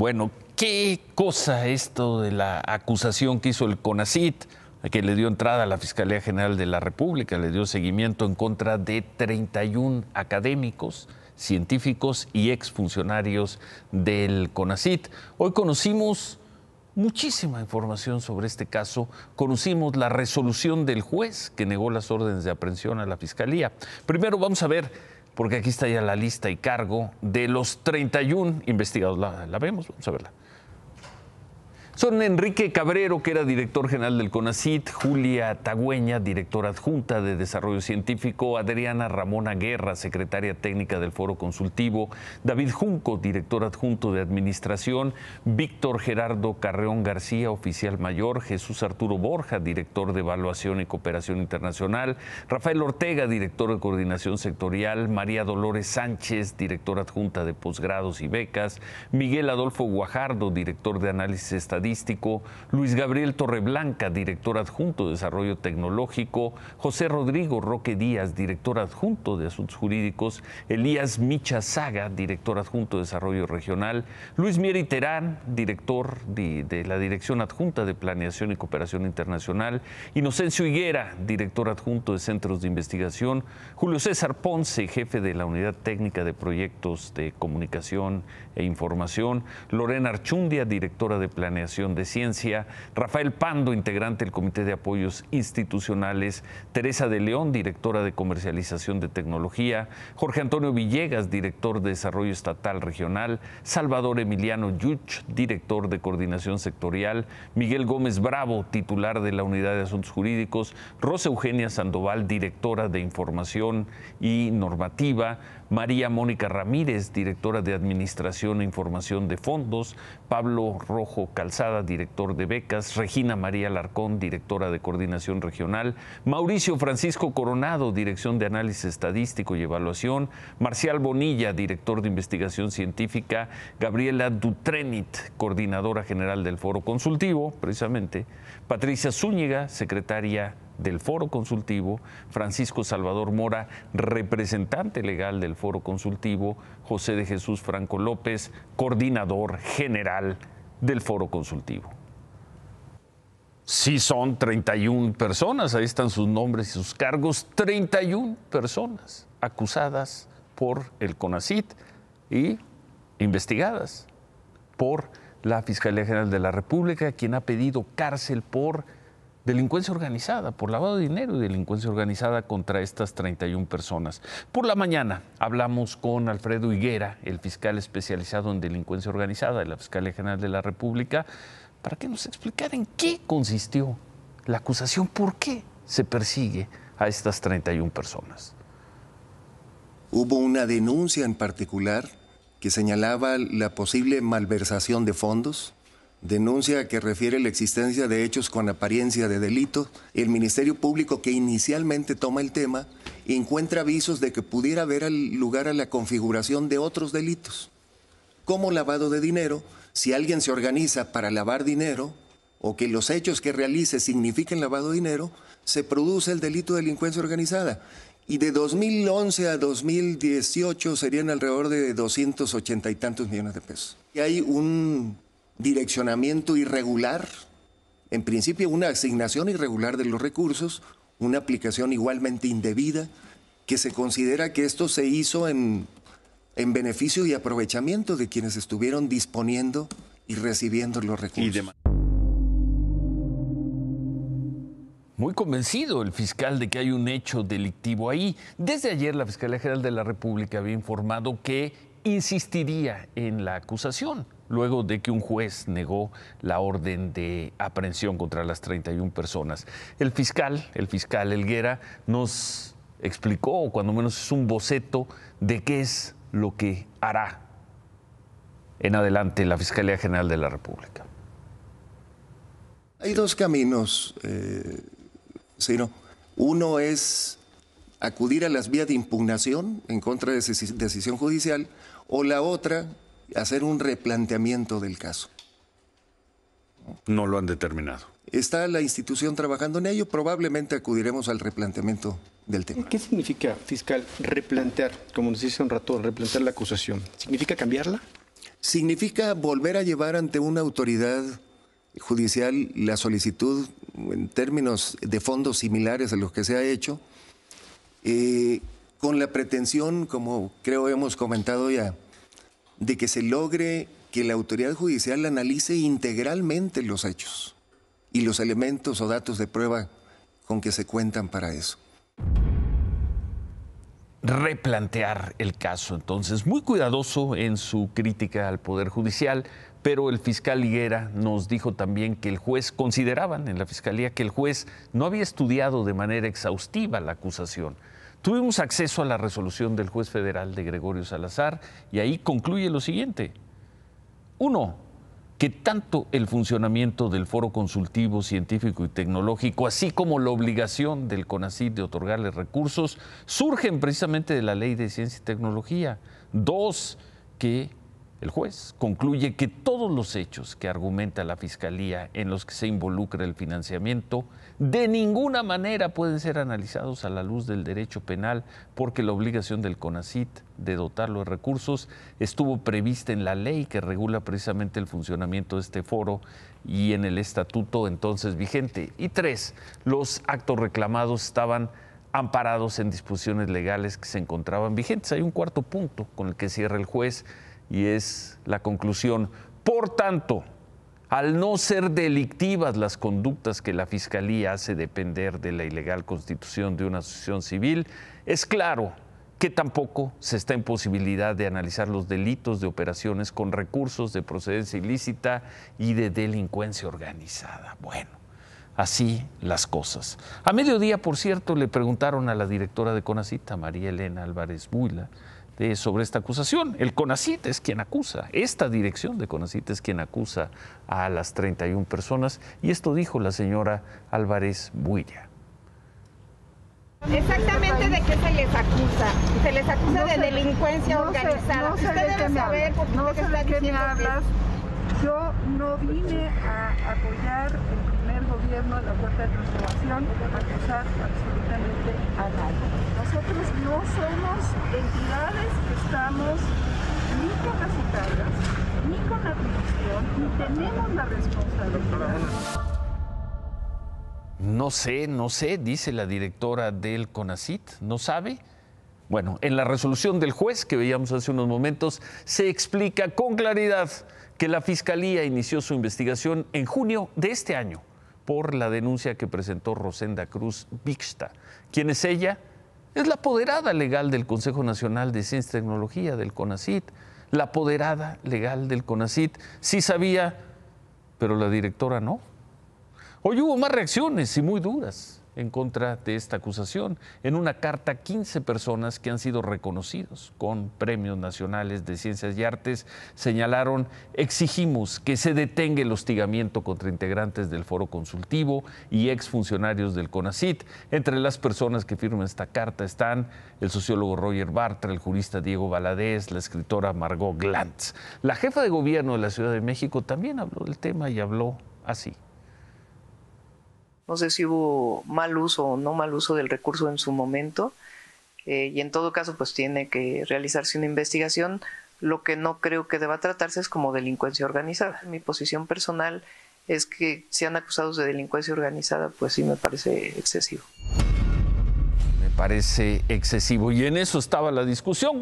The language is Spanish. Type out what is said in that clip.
Bueno, ¿qué cosa esto de la acusación que hizo el CONACIT, que le dio entrada a la Fiscalía General de la República, le dio seguimiento en contra de 31 académicos? científicos y exfuncionarios del CONACIT. Hoy conocimos muchísima información sobre este caso. Conocimos la resolución del juez que negó las órdenes de aprehensión a la Fiscalía. Primero vamos a ver porque aquí está ya la lista y cargo de los 31 investigados. La, la vemos, vamos a verla. Son Enrique Cabrero, que era director general del CONACIT, Julia Tagüeña, directora adjunta de Desarrollo Científico, Adriana Ramona Guerra, secretaria técnica del Foro Consultivo, David Junco, director adjunto de Administración, Víctor Gerardo Carreón García, oficial mayor, Jesús Arturo Borja, director de Evaluación y Cooperación Internacional, Rafael Ortega, director de Coordinación Sectorial, María Dolores Sánchez, directora adjunta de Posgrados y Becas, Miguel Adolfo Guajardo, director de Análisis Estadístico, Luis Gabriel Torreblanca, director adjunto de Desarrollo Tecnológico, José Rodrigo Roque Díaz, director adjunto de Asuntos Jurídicos, Elías Micha Saga, director adjunto de Desarrollo Regional, Luis Mieri Terán, director de, de la Dirección Adjunta de Planeación y Cooperación Internacional, Inocencio Higuera, director adjunto de Centros de Investigación, Julio César Ponce, jefe de la Unidad Técnica de Proyectos de Comunicación e Información, Lorena Archundia, directora de Planeación de Ciencia, Rafael Pando, integrante del Comité de Apoyos Institucionales, Teresa de León, directora de Comercialización de Tecnología, Jorge Antonio Villegas, director de Desarrollo Estatal Regional, Salvador Emiliano Yuch, director de Coordinación Sectorial, Miguel Gómez Bravo, titular de la Unidad de Asuntos Jurídicos, Rosa Eugenia Sandoval, directora de Información y Normativa, María Mónica Ramírez, directora de Administración e Información de Fondos, Pablo Rojo Calzada, director de Becas, Regina María Larcón, directora de Coordinación Regional, Mauricio Francisco Coronado, Dirección de Análisis Estadístico y Evaluación, Marcial Bonilla, director de Investigación Científica, Gabriela Dutrenit, coordinadora general del Foro Consultivo, precisamente, Patricia Zúñiga, secretaria del Foro Consultivo, Francisco Salvador Mora, representante legal del Foro Consultivo, José de Jesús Franco López, coordinador general del Foro Consultivo. Sí son 31 personas, ahí están sus nombres y sus cargos, 31 personas acusadas por el CONACIT y investigadas por la Fiscalía General de la República, quien ha pedido cárcel por delincuencia organizada, por lavado de dinero y delincuencia organizada contra estas 31 personas. Por la mañana hablamos con Alfredo Higuera, el fiscal especializado en delincuencia organizada de la Fiscalía General de la República, para que nos explicara en qué consistió la acusación, por qué se persigue a estas 31 personas. Hubo una denuncia en particular que señalaba la posible malversación de fondos denuncia que refiere la existencia de hechos con apariencia de delito, el Ministerio Público que inicialmente toma el tema encuentra avisos de que pudiera haber lugar a la configuración de otros delitos, como lavado de dinero, si alguien se organiza para lavar dinero o que los hechos que realice signifiquen lavado de dinero, se produce el delito de delincuencia organizada. Y de 2011 a 2018 serían alrededor de 280 y tantos millones de pesos. Y hay un direccionamiento irregular, en principio una asignación irregular de los recursos, una aplicación igualmente indebida, que se considera que esto se hizo en, beneficio y aprovechamiento de quienes estuvieron disponiendo y recibiendo los recursos. Muy convencido el fiscal de que hay un hecho delictivo ahí. Desde ayer la Fiscalía General de la República había informado que insistiría en la acusación luego de que un juez negó la orden de aprehensión contra las 31 personas. El fiscal, el fiscal Elguera, nos explicó, o cuando menos es un boceto, de qué es lo que hará en adelante la Fiscalía General de la República. Hay dos caminos, sino eh, Uno es acudir a las vías de impugnación en contra de decisión judicial, o la otra hacer un replanteamiento del caso. No lo han determinado. Está la institución trabajando en ello, probablemente acudiremos al replanteamiento del tema. ¿Qué significa, fiscal, replantear, como nos dice un rato, replantear la acusación? ¿Significa cambiarla? Significa volver a llevar ante una autoridad judicial la solicitud en términos de fondos similares a los que se ha hecho, eh, con la pretensión, como creo hemos comentado ya, de que se logre que la autoridad judicial analice integralmente los hechos y los elementos o datos de prueba con que se cuentan para eso. Replantear el caso, entonces, muy cuidadoso en su crítica al Poder Judicial, pero el fiscal Higuera nos dijo también que el juez, consideraban en la fiscalía que el juez no había estudiado de manera exhaustiva la acusación. Tuvimos acceso a la resolución del juez federal de Gregorio Salazar y ahí concluye lo siguiente. Uno, que tanto el funcionamiento del foro consultivo científico y tecnológico, así como la obligación del CONACYT de otorgarle recursos, surgen precisamente de la Ley de Ciencia y Tecnología. Dos, que el juez concluye que todos los hechos que argumenta la Fiscalía en los que se involucra el financiamiento de ninguna manera pueden ser analizados a la luz del derecho penal porque la obligación del CONACIT de dotarlo de recursos estuvo prevista en la ley que regula precisamente el funcionamiento de este foro y en el estatuto entonces vigente. Y tres, los actos reclamados estaban amparados en disposiciones legales que se encontraban vigentes. Hay un cuarto punto con el que cierra el juez y es la conclusión. Por tanto, al no ser delictivas las conductas que la Fiscalía hace depender de la ilegal constitución de una asociación civil, es claro que tampoco se está en posibilidad de analizar los delitos de operaciones con recursos de procedencia ilícita y de delincuencia organizada. Bueno, así las cosas. A mediodía, por cierto, le preguntaron a la directora de CONACITA, María Elena Álvarez Buila, este, sobre esta acusación. El CONACIT es quien acusa, esta dirección de CONACIT es quien acusa a las 31 personas y esto dijo la señora Álvarez Builla. Exactamente de qué se les acusa. Se les acusa de delincuencia organizada. no sé Usted de saber de qué hablas. Yo no vine a apoyar el primer gobierno de la Cuarta Transformación a acusar absolutamente a nadie. Nosotros no somos entidades que estamos ni con las ni con la ni tenemos la responsabilidad. No sé, no sé, dice la directora del CONACIT, no sabe. Bueno, en la resolución del juez que veíamos hace unos momentos se explica con claridad que la Fiscalía inició su investigación en junio de este año por la denuncia que presentó Rosenda Cruz bixta quien es ella, es la apoderada legal del Consejo Nacional de Ciencia y Tecnología, del CONACIT, la apoderada legal del CONACIT, sí sabía, pero la directora no. Hoy hubo más reacciones y muy duras en contra de esta acusación. En una carta, 15 personas que han sido reconocidos con premios nacionales de ciencias y artes señalaron, exigimos que se detenga el hostigamiento contra integrantes del foro consultivo y exfuncionarios del CONACIT. Entre las personas que firman esta carta están el sociólogo Roger Bartra, el jurista Diego Valadez, la escritora Margot Glantz. La jefa de gobierno de la Ciudad de México también habló del tema y habló así. No sé si hubo mal uso o no mal uso del recurso en su momento. Eh, y en todo caso, pues tiene que realizarse una investigación. Lo que no creo que deba tratarse es como delincuencia organizada. Mi posición personal es que sean acusados de delincuencia organizada, pues sí me parece excesivo. Me parece excesivo. Y en eso estaba la discusión.